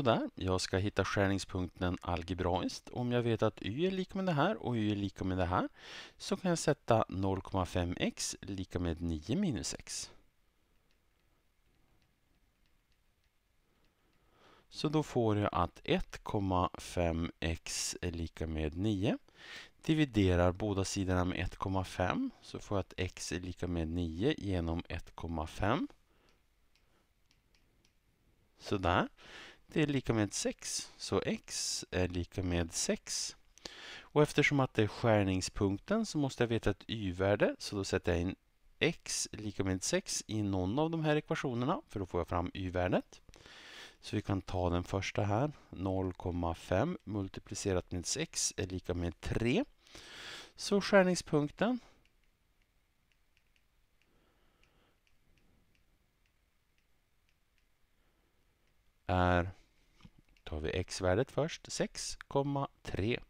Sådär, jag ska hitta skärningspunkten algebraiskt. Om jag vet att y är lika med det här och y är lika med det här så kan jag sätta 0,5x lika med 9 minus x. Så då får jag att 1,5x är lika med 9. Dividerar båda sidorna med 1,5 så får jag att x är lika med 9 genom 1,5. Sådär det är lika med 6. Så x är lika med 6. Och eftersom att det är skärningspunkten så måste jag veta ett y-värde. Så då sätter jag in x lika med 6 i någon av de här ekvationerna. För då får jag fram y-värdet. Så vi kan ta den första här. 0,5 multiplicerat med 6 är lika med 3. Så skärningspunkten är tar vi x-värdet först, 6,3.